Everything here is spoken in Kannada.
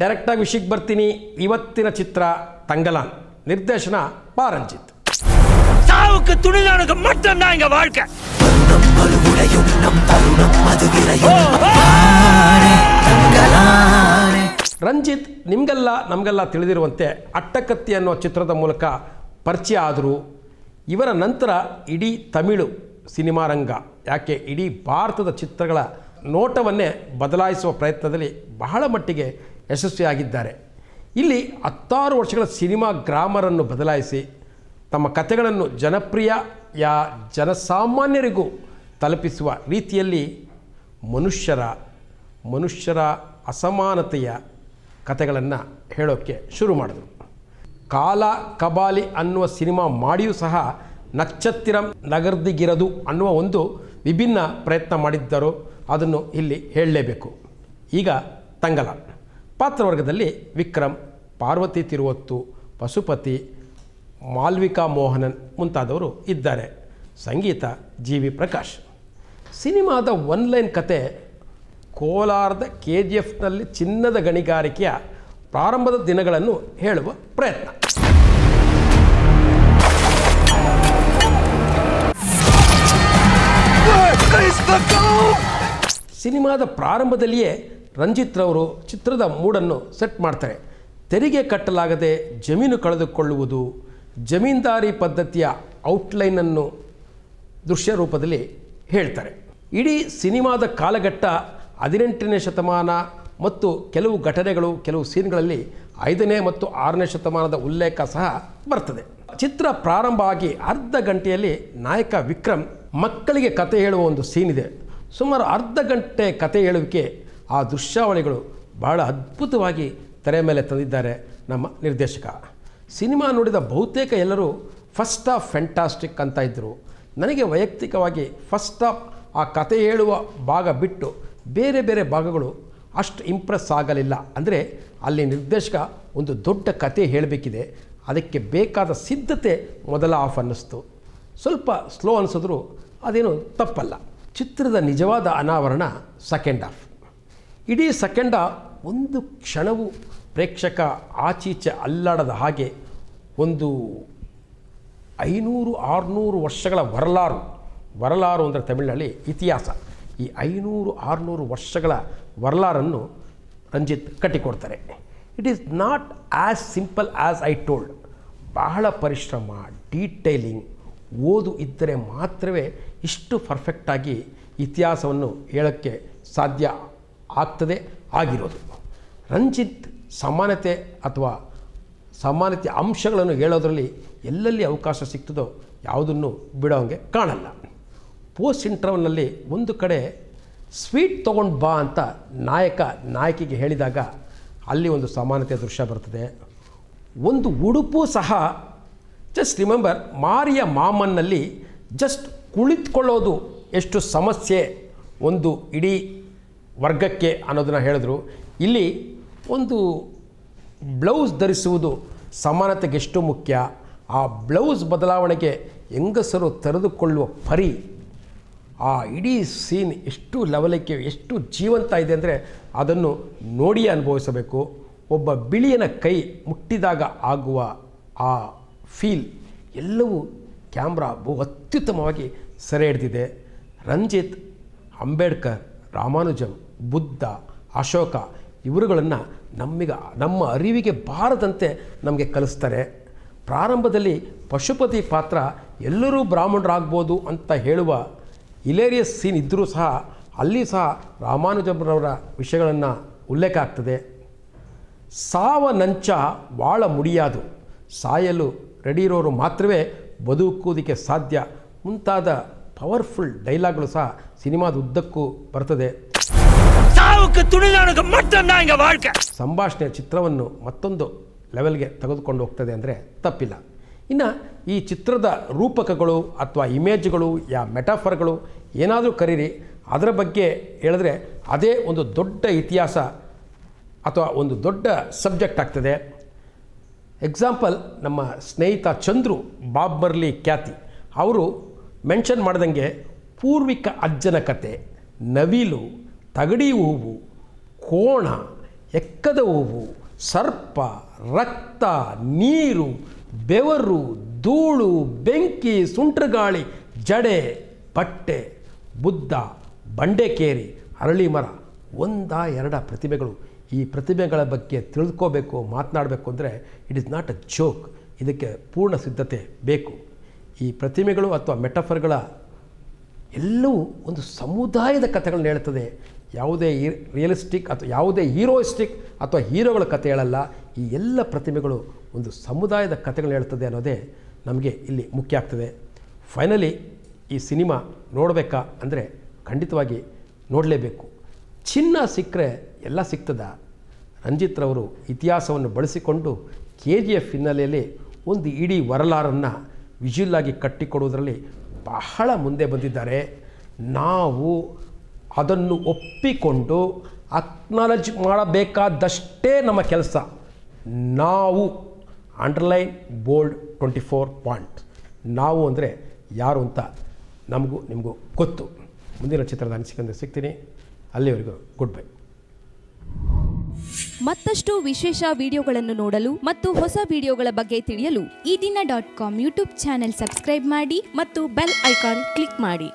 ಡೈರೆಕ್ಟಾಗಿ ವಿಷಯಕ್ಕೆ ಬರ್ತೀನಿ ಇವತ್ತಿನ ಚಿತ್ರ ತಂಗಲಾನ್ ನಿರ್ದೇಶನ ಪಾರಂಜಿತ್ ಸಾವುಕ್ಕೆ துணிதானுக்கு மட்டும்தான் ವಾಳ್ಕೆ ರಂಜಿತ್ ನಿಮ್ಗೆಲ್ಲ ನಮಗೆಲ್ಲ ತಿಳಿದಿರುವಂತೆ ಅಟ್ಟಕತ್ತಿ ಅನ್ನೋ ಚಿತ್ರದ ಮೂಲಕ ಪರಿಚಯ ಆದರೂ ಇವರ ನಂತರ ಇಡೀ ತಮಿಳು ಸಿನಿಮಾ ರಂಗ ಯಾಕೆ ಇಡೀ ಭಾರತದ ಚಿತ್ರಗಳ ನೋಟವನ್ನೇ ಬದಲಾಯಿಸುವ ಪ್ರಯತ್ನದಲ್ಲಿ ಬಹಳ ಮಟ್ಟಿಗೆ ಯಶಸ್ವಿಯಾಗಿದ್ದಾರೆ ಇಲ್ಲಿ ಹತ್ತಾರು ವರ್ಷಗಳ ಸಿನಿಮಾ ಗ್ರಾಮರನ್ನು ಬದಲಾಯಿಸಿ ತಮ್ಮ ಕಥೆಗಳನ್ನು ಜನಪ್ರಿಯ ಯಾ ಜನಸಾಮಾನ್ಯರಿಗೂ ತಲುಪಿಸುವ ರೀತಿಯಲ್ಲಿ ಮನುಷ್ಯರ ಮನುಷ್ಯರ ಅಸಮಾನತೆಯ ಕಥೆಗಳನ್ನು ಹೇಳೋಕ್ಕೆ ಶುರು ಮಾಡಿದರು ಕಾಲ ಕಬಾಲಿ ಅನ್ನುವ ಸಿನಿಮಾ ಮಾಡಿಯೂ ಸಹ ನಕ್ಷತ್ತಿರಂ ನಗರ್ದಿಗಿರದು ಅನ್ನುವ ಒಂದು ವಿಭಿನ್ನ ಪ್ರಯತ್ನ ಮಾಡಿದ್ದರು ಅದನ್ನು ಇಲ್ಲಿ ಹೇಳಲೇಬೇಕು ಈಗ ತಂಗಲ ಪಾತ್ರವರ್ಗದಲ್ಲಿ ವಿಕ್ರಮ್ ಪಾರ್ವತಿ ತಿರುವತ್ತು ಪಶುಪತಿ ಮಾಲ್ವಿಕಾ ಮೋಹನನ್ ಮುಂತಾದವರು ಇದ್ದಾರೆ ಸಂಗೀತ ಜಿ ವಿ ಪ್ರಕಾಶ್ ಸಿನಿಮಾದ ಒನ್ಲೈನ್ ಕತೆ ಕೋಲಾರದ ಕೆ ಜಿ ಎಫ್ನಲ್ಲಿ ಚಿನ್ನದ ಗಣಿಗಾರಿಕೆಯ ಪ್ರಾರಂಭದ ದಿನಗಳನ್ನು ಹೇಳುವ ಪ್ರಯತ್ನ ಸಿನಿಮಾದ ಪ್ರಾರಂಭದಲ್ಲಿಯೇ ರಂಜಿತ್ ರವರು ಚಿತ್ರದ ಮೂಡನ್ನು ಸೆಟ್ ಮಾಡ್ತಾರೆ ತೆರಿಗೆ ಕಟ್ಟಲಾಗದೆ ಜಮೀನು ಕಳೆದುಕೊಳ್ಳುವುದು ಜಮೀನ್ದಾರಿ ಪದ್ಧತಿಯ ಔಟ್ಲೈನನ್ನು ದೃಶ್ಯ ರೂಪದಲ್ಲಿ ಹೇಳ್ತಾರೆ ಇಡೀ ಸಿನಿಮಾದ ಕಾಲಘಟ್ಟ ಹದಿನೆಂಟನೇ ಶತಮಾನ ಮತ್ತು ಕೆಲವು ಘಟನೆಗಳು ಕೆಲವು ಸೀನ್ಗಳಲ್ಲಿ ಐದನೇ ಮತ್ತು ಆರನೇ ಶತಮಾನದ ಉಲ್ಲೇಖ ಸಹ ಬರ್ತದೆ ಚಿತ್ರ ಪ್ರಾರಂಭ ಆಗಿ ಅರ್ಧ ಗಂಟೆಯಲ್ಲಿ ನಾಯಕ ವಿಕ್ರಮ್ ಮಕ್ಕಳಿಗೆ ಕತೆ ಹೇಳುವ ಒಂದು ಸೀನ್ ಇದೆ ಸುಮಾರು ಅರ್ಧ ಗಂಟೆ ಕತೆ ಹೇಳುವಿಕೆ ಆ ದೃಶ್ಯಾವಳಿಗಳು ಬಹಳ ಅದ್ಭುತವಾಗಿ ತೆರೆ ಮೇಲೆ ತಂದಿದ್ದಾರೆ ನಮ್ಮ ನಿರ್ದೇಶಕ ಸಿನಿಮಾ ನೋಡಿದ ಬಹುತೇಕ ಎಲ್ಲರೂ ಫಸ್ಟ್ ಆಫ್ ಫ್ಯಾಂಟಾಸ್ಟಿಕ್ ಅಂತ ಇದ್ದರು ನನಗೆ ವೈಯಕ್ತಿಕವಾಗಿ ಫಸ್ಟ್ ಆಫ್ ಆ ಕತೆ ಹೇಳುವ ಭಾಗ ಬಿಟ್ಟು ಬೇರೆ ಬೇರೆ ಭಾಗಗಳು ಅಷ್ಟು ಇಂಪ್ರೆಸ್ ಆಗಲಿಲ್ಲ ಅಂದರೆ ಅಲ್ಲಿ ನಿರ್ದೇಶಕ ಒಂದು ದೊಡ್ಡ ಕತೆ ಹೇಳಬೇಕಿದೆ ಅದಕ್ಕೆ ಬೇಕಾದ ಸಿದ್ಧತೆ ಮೊದಲ ಆಫ್ ಅನ್ನಿಸ್ತು ಸ್ವಲ್ಪ ಸ್ಲೋ ಅನಿಸಿದ್ರು ಅದೇನು ತಪ್ಪಲ್ಲ ಚಿತ್ರದ ನಿಜವಾದ ಅನಾವರಣ ಸೆಕೆಂಡ್ ಆಫ್ ಇಡೀ ಸೆಕೆಂಡ್ ಆಫ್ ಒಂದು ಕ್ಷಣವು ಪ್ರೇಕ್ಷಕ ಆಚೀಚೆ ಅಲ್ಲಾಡದ ಹಾಗೆ ಒಂದು ಐನೂರು ಆರುನೂರು ವರ್ಷಗಳ ವರಲಾರು ವರಲಾರು ಅಂದರೆ ತಮಿಳಿನಲ್ಲಿ ಇತಿಹಾಸ ಈ ಐನೂರು ಆರುನೂರು ವರ್ಷಗಳ ವರ್ಲಾರನ್ನು ರಂಜಿತ್ ಕಟ್ಟಿಕೊಡ್ತಾರೆ it is not as simple as I told ಬಹಳ ಪರಿಶ್ರಮ ಡೀಟೈಲಿಂಗ್ ಓದು ಇದ್ದರೆ ಮಾತ್ರವೇ ಇಷ್ಟು ಪರ್ಫೆಕ್ಟಾಗಿ ಇತಿಹಾಸವನ್ನು ಹೇಳೋಕ್ಕೆ ಸಾಧ್ಯ ಆಗ್ತದೆ ಆಗಿರೋದು ರಂಜಿತ್ ಸಮಾನತೆ ಅಥವಾ ಸಮಾನತೆ ಅಂಶಗಳನ್ನು ಹೇಳೋದರಲ್ಲಿ ಎಲ್ಲೆಲ್ಲಿ ಅವಕಾಶ ಸಿಗ್ತದೋ ಯಾವುದನ್ನು ಬಿಡೋಂಗೆ ಕಾಣಲ್ಲ ಪೋಸ್ಟ್ ಇಂಟರ್ವಲ್ನಲ್ಲಿ ಒಂದು ಕಡೆ ಸ್ವೀಟ್ ತೊಗೊಂಡು ಬಾ ಅಂತ ನಾಯಕ ನಾಯಕಿಗೆ ಹೇಳಿದಾಗ ಅಲ್ಲಿ ಒಂದು ಸಮಾನತೆ ದೃಶ್ಯ ಬರ್ತದೆ ಒಂದು ಉಡುಪು ಸಹ ಜಸ್ಟ್ ರಿಮೆಂಬರ್ ಮಾರಿಯ ಮಾಮನ್ನಲ್ಲಿ ಜಸ್ಟ್ ಕುಳಿತುಕೊಳ್ಳೋದು ಎಷ್ಟು ಸಮಸ್ಯೆ ಒಂದು ಇಡೀ ವರ್ಗಕ್ಕೆ ಅನ್ನೋದನ್ನು ಹೇಳಿದ್ರು ಇಲ್ಲಿ ಒಂದು ಬ್ಲೌಸ್ ಧರಿಸುವುದು ಸಮಾನತೆಗೆ ಎಷ್ಟು ಮುಖ್ಯ ಆ ಬ್ಲೌಸ್ ಬದಲಾವಣೆಗೆ ಹೆಂಗಸರು ತೆರೆದುಕೊಳ್ಳುವ ಪರಿ ಆ ಇಡೀ ಸೀನ್ ಎಷ್ಟು ಲೆವೆಲಕ್ಕೆ ಎಷ್ಟು ಜೀವಂತ ಇದೆ ಅಂದರೆ ಅದನ್ನು ನೋಡಿ ಅನುಭವಿಸಬೇಕು ಒಬ್ಬ ಬಿಳಿಯನ ಕೈ ಮುಟ್ಟಿದಾಗ ಆಗುವ ಆ ಫೀಲ್ ಎಲ್ಲವೂ ಕ್ಯಾಮ್ರಾ ಬಹು ಅತ್ಯುತ್ತಮವಾಗಿ ಸೆರೆ ಹಿಡಿದಿದೆ ರಂಜಿತ್ ಅಂಬೇಡ್ಕರ್ ರಾಮಾನುಜಂ ಬುದ್ಧ ಅಶೋಕ ಇವರುಗಳನ್ನು ನಮಗೆ ನಮ್ಮ ಅರಿವಿಗೆ ಬಾರದಂತೆ ನಮಗೆ ಕಲಿಸ್ತಾರೆ ಪ್ರಾರಂಭದಲ್ಲಿ ಪಶುಪತಿ ಪಾತ್ರ ಎಲ್ಲರೂ ಬ್ರಾಹ್ಮಣರಾಗ್ಬೋದು ಅಂತ ಹೇಳುವ ಇಲೇರಿಯಸ್ ಸೀನ್ ಇದ್ದರೂ ಸಹ ಅಲ್ಲಿ ಸಹ ರಾಮಾನುಜಬ್ರವರ ವಿಷಯಗಳನ್ನು ಉಲ್ಲೇಖ ಆಗ್ತದೆ ಸಾವ ನಂಚ ಭಾಳ ಮುಡಿಯಾದು ಸಾಯಲು ರೆಡಿ ಇರೋರು ಮಾತ್ರವೇ ಬದುಕುವುದಕ್ಕೆ ಸಾಧ್ಯ ಮುಂತಾದ ಪವರ್ಫುಲ್ ಡೈಲಾಗ್ಗಳು ಸಹ ಸಿನಿಮಾದ ಉದ್ದಕ್ಕೂ ಬರ್ತದೆ ಸಂಭಾಷಣೆಯ ಚಿತ್ರವನ್ನು ಮತ್ತೊಂದು ಲೆವೆಲ್ಗೆ ತೆಗೆದುಕೊಂಡು ಹೋಗ್ತದೆ ಅಂದರೆ ತಪ್ಪಿಲ್ಲ ಇನ್ನು ಈ ಚಿತ್ರದ ರೂಪಕಗಳು ಅಥವಾ ಇಮೇಜ್ಗಳು ಯಾ ಮೆಟಾಫರ್ಗಳು ಏನಾದರೂ ಕರೀರಿ ಅದರ ಬಗ್ಗೆ ಹೇಳಿದ್ರೆ ಅದೇ ಒಂದು ದೊಡ್ಡ ಇತಿಹಾಸ ಅಥವಾ ಒಂದು ದೊಡ್ಡ ಸಬ್ಜೆಕ್ಟ್ ಆಗ್ತದೆ ಎಕ್ಸಾಂಪಲ್ ನಮ್ಮ ಸ್ನೇಹಿತ ಚಂದ್ರು ಮರ್ಲಿ ಖ್ಯಾತಿ ಅವರು ಮೆನ್ಷನ್ ಮಾಡ್ದಂಗೆ ಪೂರ್ವಿಕ ಅಜ್ಜನ ಕತೆ ನವಿಲು ತಗಡಿ ಹೂವು ಕೋಣ ಎಕ್ಕದ ಹೂವು ಸರ್ಪ ರಕ್ತ ನೀರು ಬೆವರು ಧೂಳು ಬೆಂಕಿ ಸುಂಟ್ರಗಾಳಿ ಜಡೆ ಬಟ್ಟೆ ಬುದ್ಧ ಬಂಡೆಕೇರಿ ಅರಳಿ ಮರ ಒಂದ ಎರಡ ಪ್ರತಿಮೆಗಳು ಈ ಪ್ರತಿಮೆಗಳ ಬಗ್ಗೆ ತಿಳಿದುಕೋಬೇಕು ಮಾತನಾಡಬೇಕು ಅಂದರೆ it is not a joke ಇದಕ್ಕೆ ಪೂರ್ಣ ಸಿದ್ಧತೆ ಬೇಕು ಈ ಪ್ರತಿಮೆಗಳು ಅಥವಾ ಮೆಟಫರ್ಗಳ ಎಲ್ಲವೂ ಒಂದು ಸಮುದಾಯದ ಕಥೆಗಳನ್ನ ಹೇಳ್ತದೆ ಯಾವುದೇ ರಿಯಲಿಸ್ಟಿಕ್ ಅಥವಾ ಯಾವುದೇ ಹೀರೋಯಿಸ್ಟಿಕ್ ಅಥವಾ ಹೀರೋಗಳ ಕತೆ ಹೇಳಲ್ಲ ಈ ಎಲ್ಲ ಪ್ರತಿಮೆಗಳು ಒಂದು ಸಮುದಾಯದ ಕಥೆಗಳು ಹೇಳ್ತದೆ ಅನ್ನೋದೇ ನಮಗೆ ಇಲ್ಲಿ ಮುಖ್ಯ ಆಗ್ತದೆ ಫೈನಲಿ ಈ ಸಿನಿಮಾ ನೋಡಬೇಕಾ ಅಂದರೆ ಖಂಡಿತವಾಗಿ ನೋಡಲೇಬೇಕು ಚಿನ್ನ ಸಿಕ್ಕರೆ ಎಲ್ಲ ಸಿಗ್ತದ ರಂಜಿತ್ರವರು ಇತಿಹಾಸವನ್ನು ಬಳಸಿಕೊಂಡು ಕೆ ಜಿ ಎಫ್ ಹಿನ್ನೆಲೆಯಲ್ಲಿ ಒಂದು ಇಡೀ ವರಲಾರನ್ನು ವಿಜುವಲ್ ಆಗಿ ಕಟ್ಟಿಕೊಡುವುದರಲ್ಲಿ ಬಹಳ ಮುಂದೆ ಬಂದಿದ್ದಾರೆ ನಾವು ಅದನ್ನು ಒಪ್ಪಿಕೊಂಡು ಅಕ್ನಾಲಜ್ ಮಾಡಬೇಕಾದಷ್ಟೇ ನಮ್ಮ ಕೆಲಸ ನಾವು underline bold twenty four point ನಾವು ಅಂದರೆ ಯಾರು ಅಂತ ನಮಗೂ ನಿಮಗೂ ಗೊತ್ತು ಮುಂದಿನ ಚಿತ್ರದ ಅನಿಸಿಕೆ ಸಿಗ್ತೀನಿ ಅಲ್ಲಿವರೆಗೂ ಗುಡ್ ಬೈ ಮತ್ತಷ್ಟು ವಿಶೇಷ ವಿಡಿಯೋಗಳನ್ನು ನೋಡಲು ಮತ್ತು ಹೊಸ ವಿಡಿಯೋಗಳ ಬಗ್ಗೆ ತಿಳಿಯಲು ಈ ದಿನ dot com YouTube channel subscribe ಮಾಡಿ ಮತ್ತು ಬೆಲ್ ಐಕಾನ್ ಕ್ಲಿಕ್ ಮಾಡಿ